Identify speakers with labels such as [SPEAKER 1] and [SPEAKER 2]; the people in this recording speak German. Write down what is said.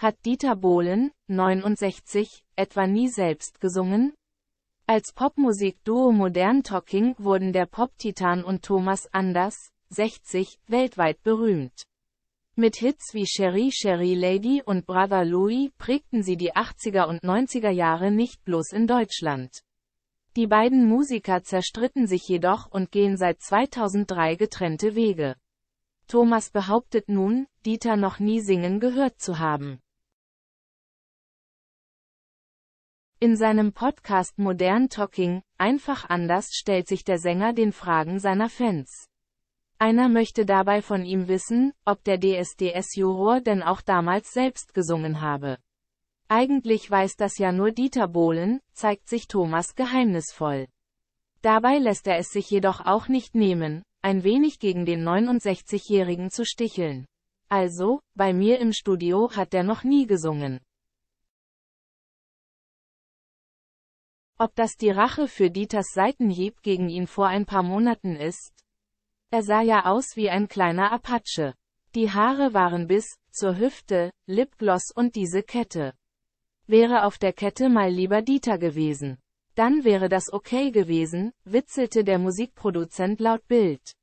[SPEAKER 1] hat Dieter Bohlen, 69, etwa nie selbst gesungen? Als Popmusikduo Modern Talking wurden der Pop-Titan und Thomas Anders, 60, weltweit berühmt. Mit Hits wie Sherry Sherry Lady und Brother Louie prägten sie die 80er und 90er Jahre nicht bloß in Deutschland. Die beiden Musiker zerstritten sich jedoch und gehen seit 2003 getrennte Wege. Thomas behauptet nun, Dieter noch nie singen gehört zu haben. In seinem Podcast Modern Talking, einfach anders stellt sich der Sänger den Fragen seiner Fans. Einer möchte dabei von ihm wissen, ob der DSDS-Juror denn auch damals selbst gesungen habe. Eigentlich weiß das ja nur Dieter Bohlen, zeigt sich Thomas geheimnisvoll. Dabei lässt er es sich jedoch auch nicht nehmen, ein wenig gegen den 69-Jährigen zu sticheln. Also, bei mir im Studio hat er noch nie gesungen. Ob das die Rache für Dieters Seitenhieb gegen ihn vor ein paar Monaten ist? Er sah ja aus wie ein kleiner Apache. Die Haare waren bis zur Hüfte, Lipgloss und diese Kette. Wäre auf der Kette mal lieber Dieter gewesen. Dann wäre das okay gewesen, witzelte der Musikproduzent laut Bild.